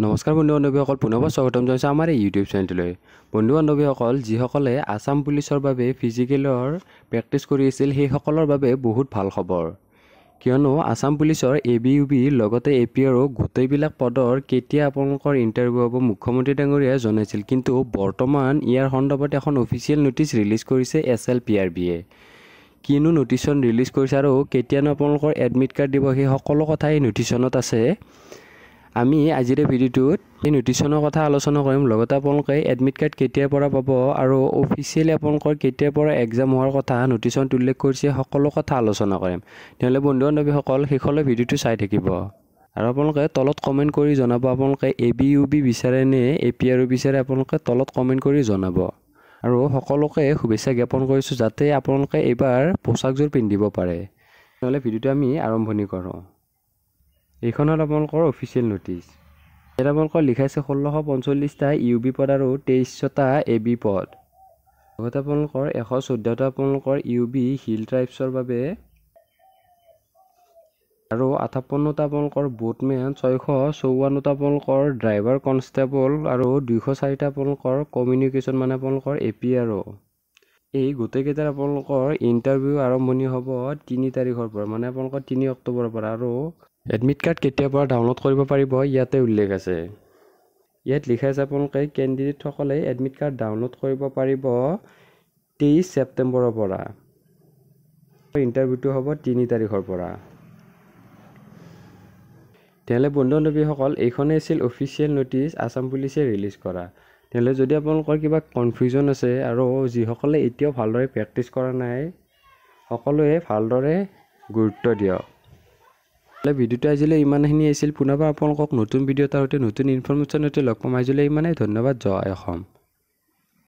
নমস্কাৰ বন্ধু বান্ধৱীসকল পুনৰবাৰ স্বাগতম জনাইছোঁ আমাৰ এই ইউটিউব চেনেলটোলৈ বন্ধু বান্ধৱীসকল যিসকলে আছাম পুলিচৰ বাবে ফিজিকেলৰ প্ৰেক্টিচ কৰি আছিল সেইসকলৰ বাবে বহুত ভাল খবৰ কিয়নো আছাম পুলিচৰ এ বি ইউ বি লগতে এ পি আৰু গোটেইবিলাক পদৰ কেতিয়া আপোনালোকৰ ইণ্টাৰভিউ হ'ব মুখ্যমন্ত্ৰী ডাঙৰীয়াই জনাইছিল কিন্তু বৰ্তমান ইয়াৰ সন্দৰ্ভত এখন অফিচিয়েল নটিছ ৰিলিজ কৰিছে এছ এল পি আৰ বিয়ে কিনো নটিছখন ৰিলিজ কৰিছে আৰু কেতিয়ানো আপোনালোকৰ এডমিট কাৰ্ড দিব সেই সকলো কথা এই নটিছখনত আছে আমি আজিৰে ভিডিঅ'টোত এই নিউট্ৰিশ্যনৰ কথা আলোচনা কৰিম লগতে আপোনালোকে এডমিট কাৰ্ড কেতিয়াৰ পৰা পাব আৰু অফিচিয়েলি আপোনালোকৰ কেতিয়াৰ পৰা এক্সাম হোৱাৰ কথা নিউট্ৰিশ্যনত উল্লেখ কৰিছে সকলো কথা আলোচনা কৰিম তেনেহ'লে বন্ধু বান্ধৱীসকল শেষলৈ ভিডিঅ'টো চাই থাকিব আৰু আপোনালোকে তলত কমেণ্ট কৰি জনাব আপোনালোকে এ বি ইউ বি নে এ পি আৰ ইউ বিচাৰে আপোনালোকে তলত কমেণ্ট কৰি জনাব আৰু সকলোকে শুভেচ্ছা জ্ঞাপন কৰিছোঁ যাতে আপোনালোকে এইবাৰ পোচাকযোৰ পিন্ধিব পাৰে তেনেহ'লে ভিডিঅ'টো আমি আৰম্ভণি কৰোঁ এইখন হ'ল আপোনালোকৰ অফিচিয়েল নটিচ ইয়াত আপোনালোকৰ লিখাইছে ষোল্লশ পঞ্চল্লিছটা ইউ বি পদ আৰু তেইছটা এ বি পদ লগতে আপোনালোকৰ এশ চৈধ্যটা আপোনালোকৰ ইউ বি হিল ট্ৰাইবছৰ বাবে আৰু আঠাৱন্নটা আপোনালোকৰ বোটমেন ছয়শ চৌৱন্নটা আপোনালোকৰ ড্ৰাইভাৰ কনষ্টেবল আৰু দুইশ চাৰিটা আপোনালোকৰ কমিউনিকেশ্যন মানে আপোনালোকৰ এ পি আৰ অ' এই গোটেইকেইটাৰ আপোনালোকৰ ইণ্টাৰভিউ আৰম্ভণি হ'ব তিনি তাৰিখৰ পৰা মানে আপোনালোকৰ তিনি অক্টোবৰৰ পৰা আৰু এডমিট কাৰ্ড কেতিয়াৰ পৰা ডাউনলোড কৰিব পাৰিব ইয়াতে উল্লেখ আছে ইয়াত লিখা আছে আপোনালোকে কেণ্ডিডেটসকলে এডমিট কাৰ্ড ডাউনলোড কৰিব পাৰিব তেইছ ছেপ্টেম্বৰৰ পৰা ইণ্টাৰভিউটো হ'ব তিনি তাৰিখৰ পৰা তেনেহ'লে বন্ধু বান্ধৱীসকল এইখনেই আছিল অফিচিয়েল ন'টিচ আছাম পুলিচে ৰিলিজ কৰা তেনেহ'লে যদি আপোনালোকৰ কিবা কনফিউজন আছে আৰু যিসকলে এতিয়াও ভালদৰে প্ৰেক্টিচ কৰা নাই সকলোৱে ভালদৰে গুৰুত্ব দিয়ক তেনেহ'লে ভিডিঅ'টো আজিলৈ ইমানখিনি আছিল পুনৰবাৰ আপোনালোকক নতুন ভিডিঅ' এটাৰ সৈতে নতুন ইনফৰ্মেশ্যনৰ সৈতে লগ পাম আজিলৈ ইমানেই ধন্যবাদ জয় অসম